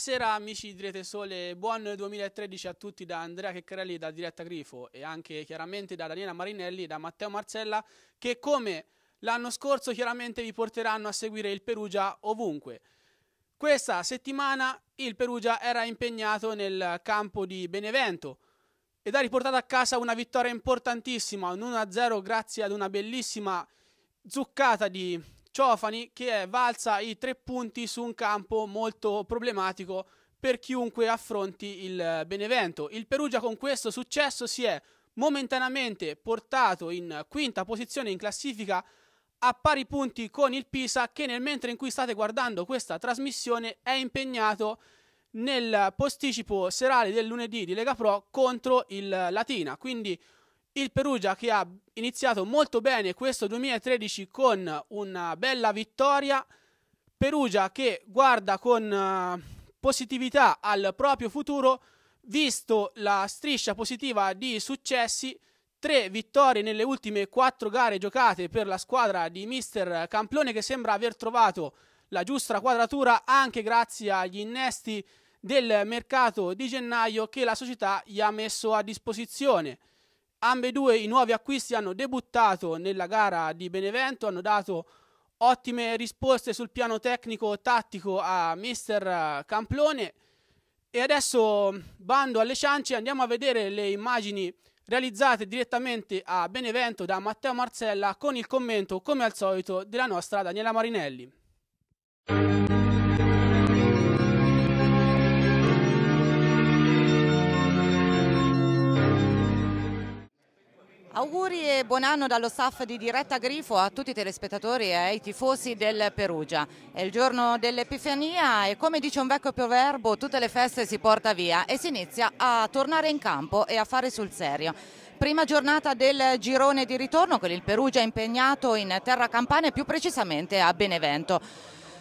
Buonasera amici di Rete Sole, buon 2013 a tutti da Andrea Checcarelli da Diretta Grifo e anche chiaramente da Daniela Marinelli e da Matteo Marcella che come l'anno scorso chiaramente vi porteranno a seguire il Perugia ovunque. Questa settimana il Perugia era impegnato nel campo di Benevento ed ha riportato a casa una vittoria importantissima, un 1-0 grazie ad una bellissima zuccata di Ciofani che è valsa i tre punti su un campo molto problematico per chiunque affronti il eh, Benevento. Il Perugia con questo successo si è momentaneamente portato in quinta posizione in classifica a pari punti con il Pisa che nel mentre in cui state guardando questa trasmissione è impegnato nel posticipo serale del lunedì di Lega Pro contro il Latina. Quindi il Perugia che ha iniziato molto bene questo 2013 con una bella vittoria. Perugia che guarda con uh, positività al proprio futuro, visto la striscia positiva di successi, tre vittorie nelle ultime quattro gare giocate per la squadra di Mister Camplone che sembra aver trovato la giusta quadratura anche grazie agli innesti del mercato di gennaio che la società gli ha messo a disposizione. Ambedue i nuovi acquisti hanno debuttato nella gara di Benevento, hanno dato ottime risposte sul piano tecnico-tattico a mister eh, Camplone. E adesso bando alle ciance, andiamo a vedere le immagini realizzate direttamente a Benevento da Matteo Marcella con il commento, come al solito, della nostra Daniela Marinelli. Auguri e buon anno dallo staff di Diretta Grifo a tutti i telespettatori e ai tifosi del Perugia. È il giorno dell'Epifania e come dice un vecchio proverbio tutte le feste si porta via e si inizia a tornare in campo e a fare sul serio. Prima giornata del girone di ritorno con il Perugia impegnato in terra campana e più precisamente a Benevento.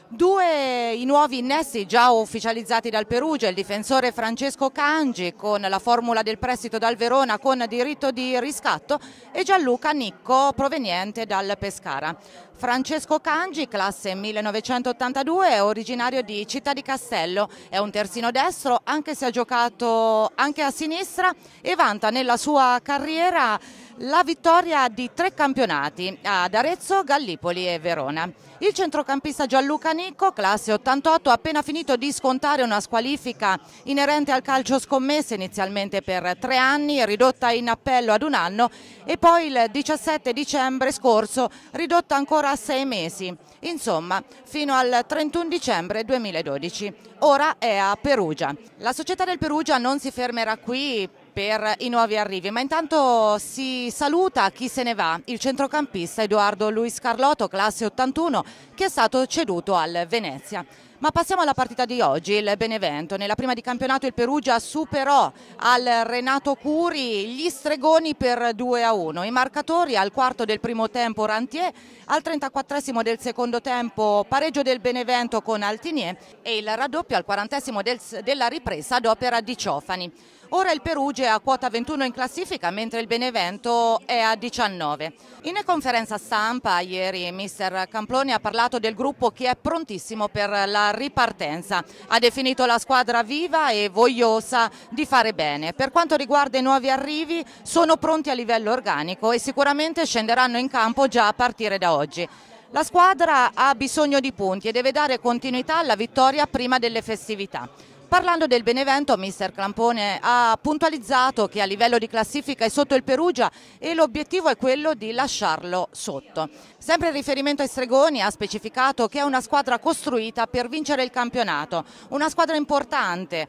Due i nuovi innesti già ufficializzati dal Perugia, il difensore Francesco Cangi con la formula del prestito dal Verona con diritto di riscatto e Gianluca Nicco proveniente dal Pescara. Francesco Cangi, classe 1982, è originario di Città di Castello, è un terzino destro anche se ha giocato anche a sinistra e vanta nella sua carriera la vittoria di tre campionati ad Arezzo, Gallipoli e Verona. Il centrocampista Gianluca Manicco, classe 88, ha appena finito di scontare una squalifica inerente al calcio scommesse inizialmente per tre anni, ridotta in appello ad un anno e poi il 17 dicembre scorso ridotta ancora a sei mesi, insomma fino al 31 dicembre 2012. Ora è a Perugia. La società del Perugia non si fermerà qui per i nuovi arrivi. Ma intanto si saluta chi se ne va, il centrocampista Edoardo Luis Carlotto, classe 81, che è stato ceduto al Venezia. Ma passiamo alla partita di oggi, il Benevento. Nella prima di campionato il Perugia superò al Renato Curi gli stregoni per 2 a 1. I marcatori al quarto del primo tempo Rantier, al 34 del secondo tempo pareggio del Benevento con Altinier e il raddoppio al 40 del, della ripresa ad opera di Ciofani. Ora il Perugia è a quota 21 in classifica, mentre il Benevento è a 19. In conferenza stampa ieri mister Camploni ha parlato del gruppo che è prontissimo per la ripartenza. Ha definito la squadra viva e vogliosa di fare bene. Per quanto riguarda i nuovi arrivi, sono pronti a livello organico e sicuramente scenderanno in campo già a partire da oggi. La squadra ha bisogno di punti e deve dare continuità alla vittoria prima delle festività. Parlando del Benevento, mister Clampone ha puntualizzato che a livello di classifica è sotto il Perugia e l'obiettivo è quello di lasciarlo sotto. Sempre in riferimento ai Stregoni ha specificato che è una squadra costruita per vincere il campionato, una squadra importante,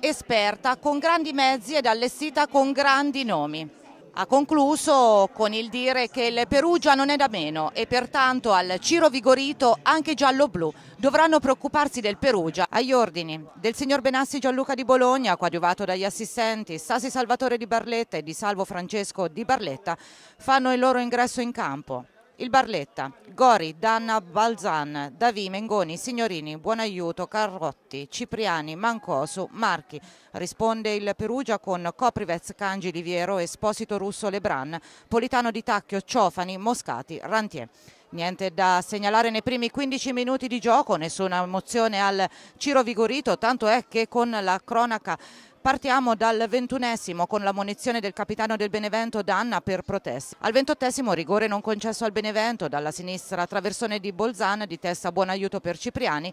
esperta, con grandi mezzi ed allestita con grandi nomi ha concluso con il dire che il Perugia non è da meno e pertanto al Ciro Vigorito anche giallo-blu dovranno preoccuparsi del Perugia agli ordini del signor Benassi Gianluca di Bologna coadiuvato dagli assistenti Sasi Salvatore di Barletta e di Salvo Francesco di Barletta fanno il loro ingresso in campo. Il Barletta, Gori, Danna, Balzan, Davi, Mengoni, Signorini, Buonaiuto, Carrotti, Cipriani, Mancosu, Marchi. Risponde il Perugia con Coprivez, Cangi, Liviero, Esposito, Russo, Lebran, Politano di Tacchio, Ciofani, Moscati, Rantier. Niente da segnalare nei primi 15 minuti di gioco, nessuna mozione al Ciro Vigorito, tanto è che con la cronaca Partiamo dal ventunesimo con la munizione del capitano del Benevento Danna per proteste. Al ventottesimo rigore non concesso al Benevento dalla sinistra traversone di Bolzan di testa buon aiuto per Cipriani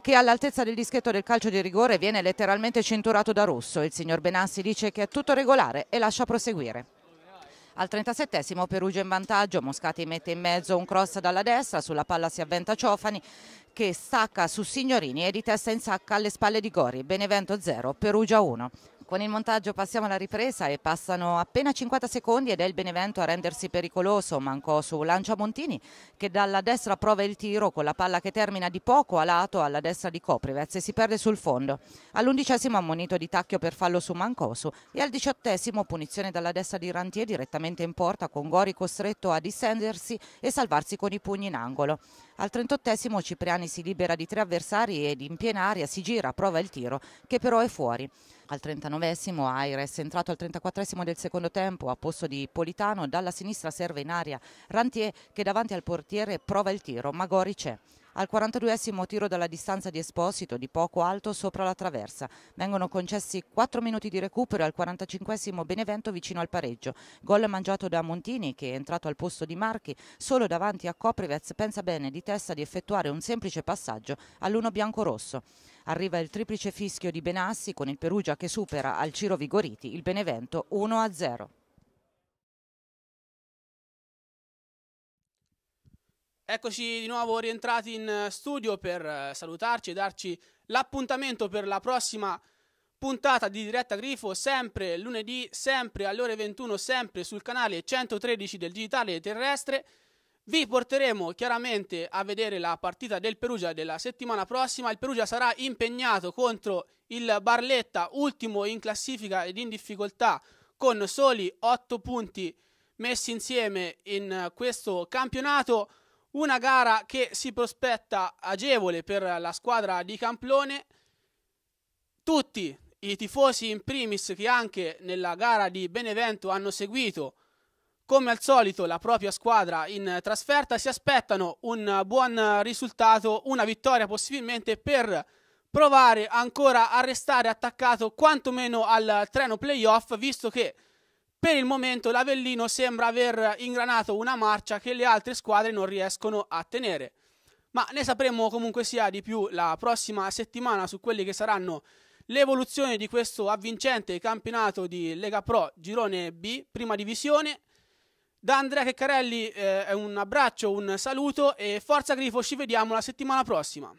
che all'altezza del dischetto del calcio di rigore viene letteralmente cinturato da Russo. Il signor Benassi dice che è tutto regolare e lascia proseguire. Al 37 Perugia in vantaggio, Moscati mette in mezzo un cross dalla destra, sulla palla si avventa Ciofani che stacca su Signorini e di testa in sacca alle spalle di Gori, Benevento 0, Perugia 1. Con il montaggio passiamo alla ripresa e passano appena 50 secondi ed è il Benevento a rendersi pericoloso. Mancò su Lancia Montini che dalla destra prova il tiro con la palla che termina di poco a lato alla destra di Coprivez e si perde sul fondo. All'undicesimo ammonito di tacchio per fallo su Mancosu e al diciottesimo punizione dalla destra di Rantier direttamente in porta con Gori costretto a distendersi e salvarsi con i pugni in angolo. Al 38 Cipriani si libera di tre avversari ed in piena aria si gira, prova il tiro, che però è fuori. Al 39 Aires, entrato al 34 del secondo tempo a posto di Politano, dalla sinistra serve in aria Rantier che davanti al portiere prova il tiro, ma Gori c'è. Al 42esimo tiro dalla distanza di Esposito, di poco alto, sopra la traversa. Vengono concessi 4 minuti di recupero al 45esimo Benevento vicino al pareggio. Gol mangiato da Montini, che è entrato al posto di Marchi, solo davanti a Coprivez pensa bene di testa di effettuare un semplice passaggio all'uno bianco-rosso. Arriva il triplice fischio di Benassi con il Perugia che supera al Ciro Vigoriti il Benevento 1-0. Eccoci di nuovo rientrati in eh, studio per eh, salutarci e darci l'appuntamento per la prossima puntata di Diretta Grifo, sempre lunedì, sempre alle ore 21, sempre sul canale 113 del Digitale Terrestre. Vi porteremo chiaramente a vedere la partita del Perugia della settimana prossima. Il Perugia sarà impegnato contro il Barletta, ultimo in classifica ed in difficoltà, con soli 8 punti messi insieme in eh, questo campionato. Una gara che si prospetta agevole per la squadra di Camplone. Tutti i tifosi in primis che anche nella gara di Benevento hanno seguito come al solito la propria squadra in trasferta si aspettano un buon risultato, una vittoria possibilmente per provare ancora a restare attaccato quantomeno al treno playoff visto che per il momento l'Avellino sembra aver ingranato una marcia che le altre squadre non riescono a tenere. Ma ne sapremo comunque sia di più la prossima settimana su quelle che saranno l'evoluzione di questo avvincente campionato di Lega Pro Girone B, prima divisione. Da Andrea Checcarelli eh, un abbraccio, un saluto e forza Grifo, ci vediamo la settimana prossima.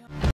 John.